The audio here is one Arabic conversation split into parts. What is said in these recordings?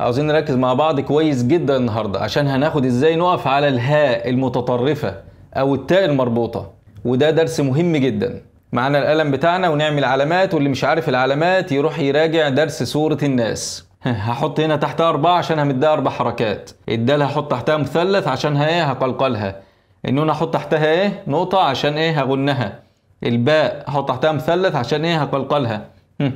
عاوزين نركز مع بعض كويس جدا النهارده عشان هناخد ازاي نقف على الهاء المتطرفه او التاء المربوطه وده درس مهم جدا معانا القلم بتاعنا ونعمل علامات واللي مش عارف العلامات يروح يراجع درس سورة الناس هحط هنا تحتها أربعة عشان همدها أربع حركات الدال هحط تحتها مثلث عشان إيه هقلقلها النون هحط تحتها إيه نقطة عشان إيه هغنها الباء هحط تحتها مثلث عشان إيه هقلقلها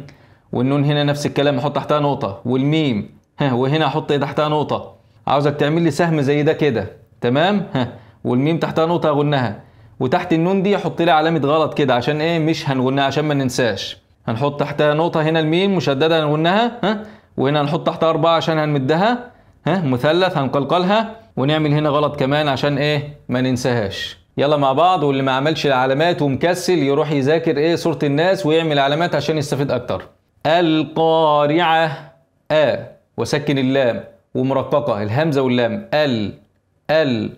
والنون هنا نفس الكلام هحط تحتها نقطة والميم ها وهنا احط تحتها نقطه عاوزك تعمل لي سهم زي ده كده تمام ها والميم تحتها نقطه اغنها وتحت النون دي احط لي علامه غلط كده عشان ايه مش هنغنها عشان ما ننساش هنحط تحتها نقطه هنا الميم مشدده هنغنها ها وهنا هنحط تحتها اربعه عشان هنمدها ها مثلث هنقلقلها ونعمل هنا غلط كمان عشان ايه ما ننساهاش يلا مع بعض واللي ما عملش العلامات ومكسل يروح يذاكر ايه صورة الناس ويعمل علامات عشان يستفيد اكتر القارعة آ وسكن اللام ومرققة الهمزة واللام ال ال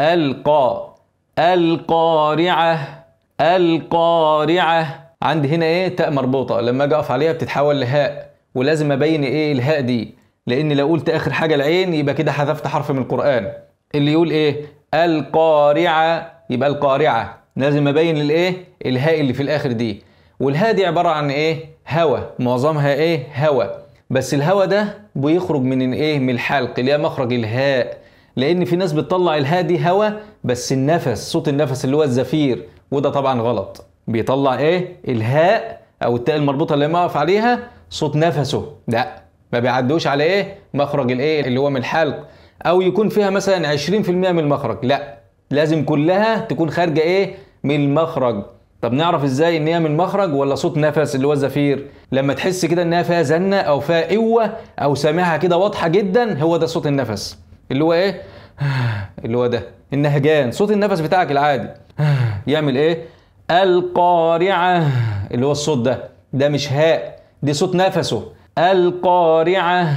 القى القارعة القارعة عندي هنا ايه تاء مربوطة لما اجي اقف عليها بتتحول لهاء ولازم ابين ايه الهاء دي لان لو قلت اخر حاجة العين يبقى كده حذفت حرف من القرآن اللي يقول ايه القارعة يبقى القارعة لازم ابين الايه الهاء اللي في الاخر دي والهاء دي عبارة عن ايه هوا معظمها ايه هوا بس الهواء ده بيخرج من ايه من الحلق اللي هي مخرج الهاء لان في ناس بتطلع الهاء دي هواء بس النفس صوت النفس اللي هو الزفير وده طبعا غلط بيطلع ايه الهاء او التاء المربوطه اللي مقف عليها صوت نفسه لا ما بيعدوش على ايه مخرج الايه اللي هو من الحلق او يكون فيها مثلا 20% من المخرج لا لازم كلها تكون خارجه ايه من المخرج طب نعرف ازاي ان هي من مخرج ولا صوت نفس اللي هو الزفير لما تحس كده انها فيها زنه او فيها قوه او سامعها كده واضحه جدا هو ده صوت النفس اللي هو ايه اللي هو ده النهجان صوت النفس بتاعك العادي يعمل ايه القارعه اللي هو الصوت ده ده مش هاء دي صوت نفسه القارعه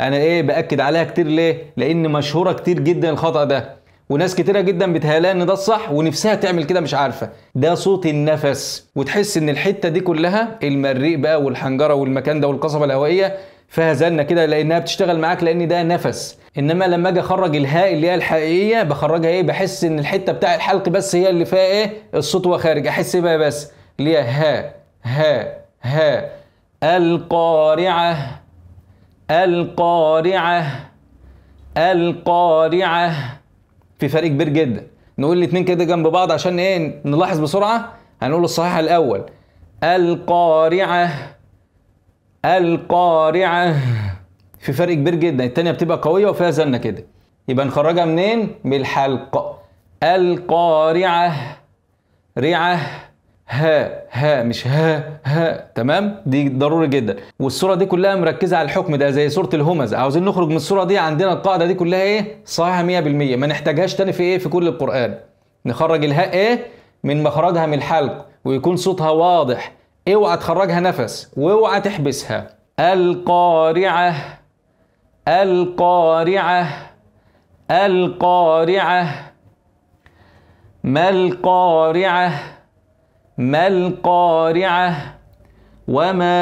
انا ايه باكد عليها كتير ليه لان مشهوره كتير جدا الخطا ده وناس كتيرة جدا بتهيألها ان ده الصح ونفسها تعمل كده مش عارفة ده صوت النفس وتحس ان الحتة دي كلها المريء بقى والحنجرة والمكان ده والقصبة الهوائية فيها زنة كده لانها بتشتغل معاك لان ده نفس انما لما اجي اخرج الهاء اللي هي الحقيقية بخرجها ايه بحس ان الحتة بتاع الحلق بس هي اللي فيها ايه الصوت هو خارج احس بقى بس اللي هي ها ها ها القارعة القارعة القارعة في فرق كبير جدا نقول الاثنين كده جنب بعض عشان ايه نلاحظ بسرعه هنقول الصحيح الاول القارعه القارعه في فرق كبير جدا الثانيه بتبقى قويه وفيها زنه كده يبقى نخرجها منين من الحلق القارعه رعه ها ها مش ها ها تمام دي ضروري جدا والصوره دي كلها مركزه على الحكم ده زي صوره الهمز عاوزين نخرج من الصوره دي عندنا القاعده دي كلها ايه صحيحه 100% ما نحتاجهاش تاني في ايه في كل القران نخرج الهاء ايه من مخرجها من الحلق ويكون صوتها واضح اوعى تخرجها نفس واوعى تحبسها القارعه القارعه القارعه ما القارعه ما القارعة وما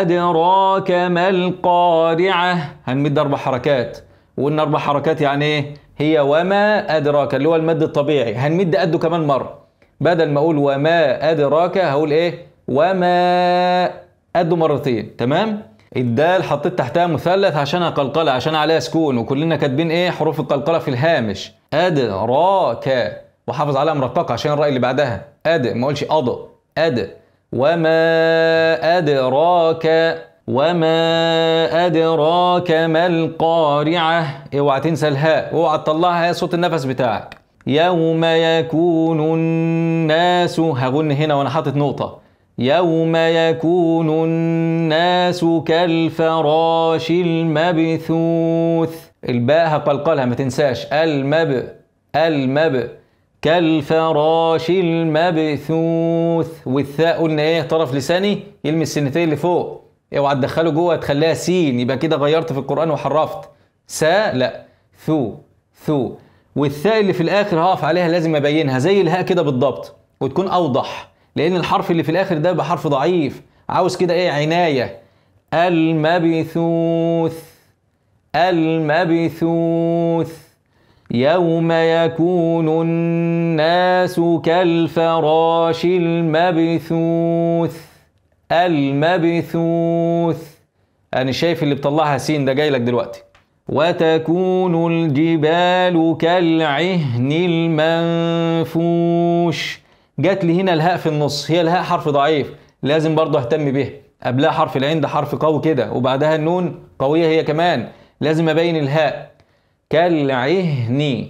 أدراك ما القارعة هنمد أربع حركات وقلنا أربع حركات يعني إيه؟ هي وما أدراك اللي هو المد الطبيعي هنمد أده كمان مرة بدل ما أقول وما أدراك هقول إيه وما أده مرتين تمام الدال حطيت تحتها مثلث عشان قلقلة عشان عليها سكون وكلنا كاتبين إيه حروف القلقلة في الهامش أدراك وحافظ عليها مرققة عشان الرأي اللي بعدها أد ما أقولش أد أد وما أدراك وما أدراك ما القارعة اوعى تنسى الهاء اوعى تطلعها صوت النفس بتاعك يوم يكون الناس هغن هنا وانا حاطط نقطة يوم يكون الناس كالفراش المبثوث الباء هقلقلها ما تنساش المب المب كالفراش المبثوث والثاء قلنا ايه طرف لساني يلمس السنتين اللي فوق اوعى تدخله جوه تخليها سين يبقى كده غيرت في القران وحرفت سا لا ثو ثو والثاء اللي في الاخر هقف عليها لازم ابينها زي الهاء كده بالضبط وتكون اوضح لان الحرف اللي في الاخر ده يبقى حرف ضعيف عاوز كده ايه عنايه المبثوث المبثوث يوم يكون الناس كالفراش المبثوث المبثوث انا شايف اللي بطلعها سين ده جاي لك دلوقتي وتكون الجبال كالعهن المنفوش جات لي هنا الهاء في النص هي الهاء حرف ضعيف لازم برضه اهتم به قبلها حرف العين ده حرف قوي كده وبعدها النون قويه هي كمان لازم ابين الهاء كالعهني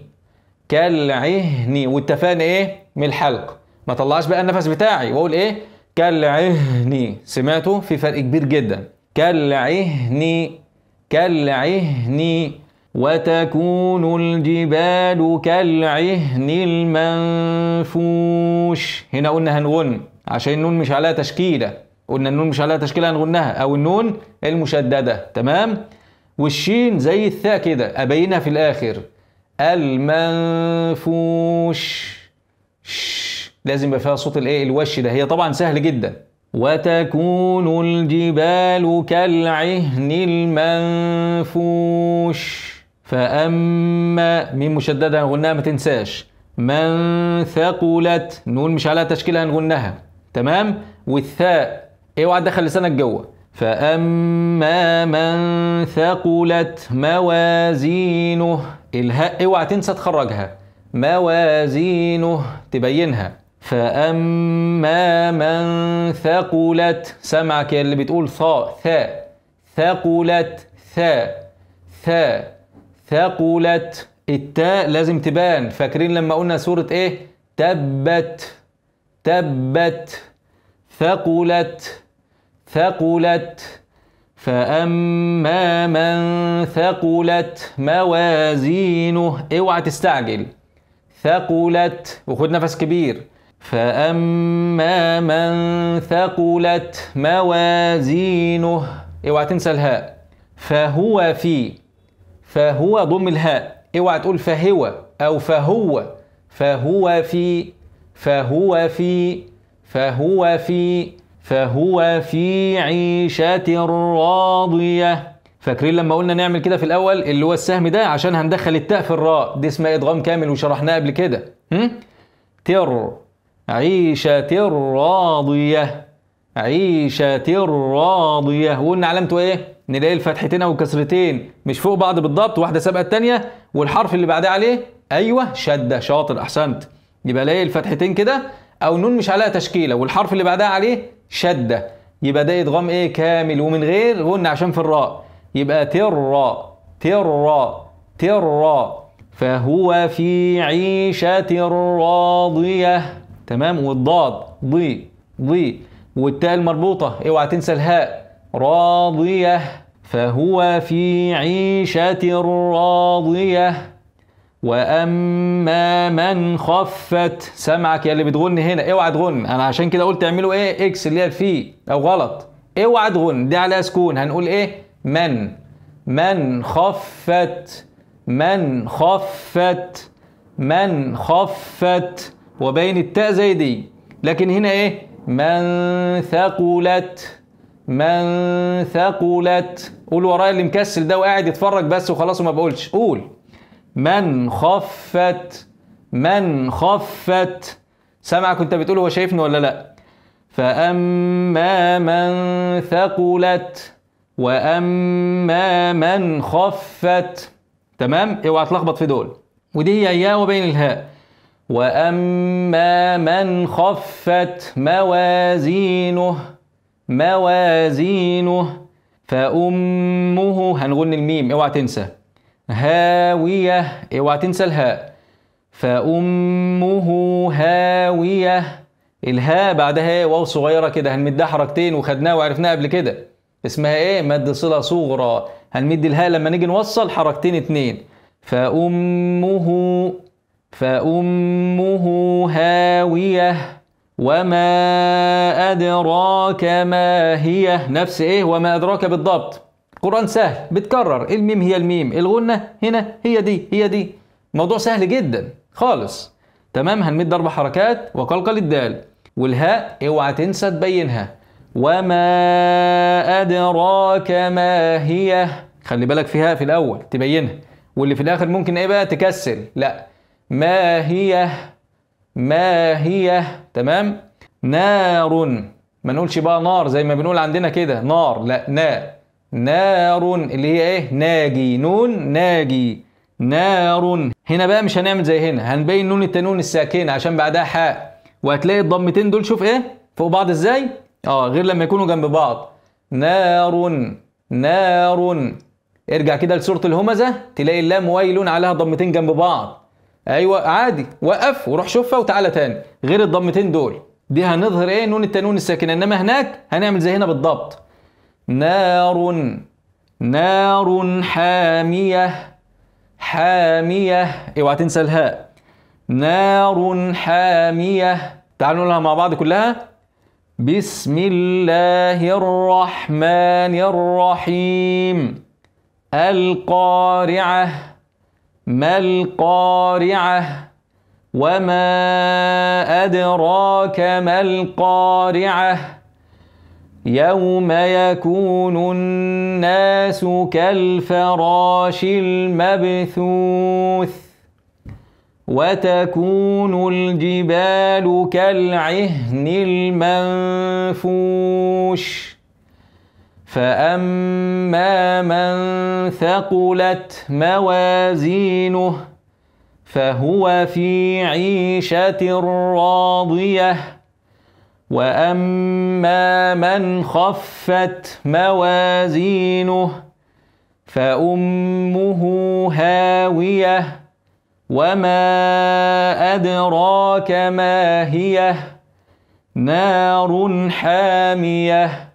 كالعهني واتفقنا ايه من الحلق ما طلعش بقى النفس بتاعي واقول ايه كالعهني سمعته في فرق كبير جدا كالعهني كالعهني وتكون الجبال كالعهن المنفوش هنا قلنا هنغن عشان النون مش عليها تشكيله قلنا النون مش عليها تشكيله هنغنها او النون المشدده تمام والشين زي الثاء كده أبينها في الآخر المنفوش ش. لازم يبقى فيها صوت الايه الوش ده هي طبعا سهل جدا وتكون الجبال كالعهن المنفوش فأما ميم مشددة هنغنها ما تنساش من ثقلت نقول مش عليها تشكيلة هنغنها تمام والثاء اوعى إيه تدخل لسانك جوه فأما من ثقلت موازينه الهاء اوعى تنسى تخرجها موازينه تبينها فأما من ثقلت سمعك اللي بتقول ص ثاء ثقلت ثاء ثاء ثقلت التاء لازم تبان فاكرين لما قلنا سورة ايه تبت تبت ثقلت ثقلت فأما من ثقلت موازينه اوعى إيه تستعجل ثقلت وخد نفس كبير فأما من ثقلت موازينه اوعى إيه تنسى الهاء فهو في فهو ضم الهاء اوعى إيه تقول فهو أو فهو فهو في فهو في فهو في فهو في عيشة راضية فاكرين لما قلنا نعمل كده في الاول اللي هو السهم ده عشان هندخل التاء في الراء دي اسمها ادغام كامل وشرحناه قبل كده تر عيشة راضية عيشة راضية وقلنا علامته ايه؟ نلاقي الفتحتين او الكسرتين مش فوق بعض بالضبط واحدة سابقة التانية والحرف اللي بعدها عليه ايوه شدة شاطر احسنت يبقى الاقي الفتحتين كده او نون مش عليها تشكيلة والحرف اللي بعدها عليه شده يبقى ده ادغام ايه كامل ومن غير غن عشان في الراء يبقى ترى ترى ترى فهو في عيشة راضية تمام والضاد ضي ضي والتاء المربوطة اوعى تنسى الهاء راضية فهو في عيشة راضية واما من خفت سمعك يا اللي بتغن هنا اوعى تغن انا عشان كده قلت اعملوا ايه اكس اللي هي في او غلط اوعى تغن دي عليها سكون هنقول ايه من من خفت من خفت من خفت وبين التاء زي دي لكن هنا ايه من ثقلت من ثقلت قول ورايا اللي مكسل ده وقاعد يتفرج بس وخلاص وما بقولش قول من خفت من خفت سامع كنت بتقول هو شايفني ولا لا فأما من ثقلت وأما من خفت تمام اوعى تلخبط في دول ودي هي يا وبين الهاء وأما من خفت موازينه موازينه فأمه هنغن الميم اوعى تنسى هاوية اوعى إيه، تنسى الهاء فأمه هاوية الهاء بعدها واو صغيرة كده هنمدها حركتين وخدناها وعرفناها قبل كده اسمها ايه مد صلة صغرى هنمد الهاء لما نيجي نوصل حركتين اتنين فأمه فأمه هاوية وما أدراك ما هي نفس إيه وما أدراك بالضبط القرآن سهل بتكرر الميم هي الميم الغنة هنا هي دي هي دي موضوع سهل جدا خالص تمام هنمد أربع حركات وقلقل الدال والهاء اوعى تنسى تبينها وما أدراك ما هي خلي بالك فيها في الأول تبينها واللي في الآخر ممكن إيه بقى تكسل لا ما هي ما هي تمام نار ما نقولش بقى نار زي ما بنقول عندنا كده نار لا نار نار اللي هي ايه ناجي نون ناجي نار هنا بقى مش هنعمل زي هنا هنبين نون التنون الساكنه عشان بعدها حاء وهتلاقي الضمتين دول شوف ايه فوق بعض ازاي اه غير لما يكونوا جنب بعض نار نار ارجع كده لسوره الهمزه تلاقي اللام ويل عليها ضمتين جنب بعض ايوه عادي وقف وروح شوفها وتعالى تاني غير الضمتين دول دي هنظهر ايه نون التنون الساكنه انما هناك هنعمل زي هنا بالضبط نار نار حامية حامية اوعى تنسى الهاء نار حامية تعالوا نقولها مع بعض كلها بسم الله الرحمن الرحيم القارعة ما القارعة وما أدراك ما القارعة يوم يكون الناس كالفراش المبثوث وتكون الجبال كالعهن المنفوش فاما من ثقلت موازينه فهو في عيشه راضيه واما من خفت موازينه فامه هاويه وما ادراك ما هي نار حاميه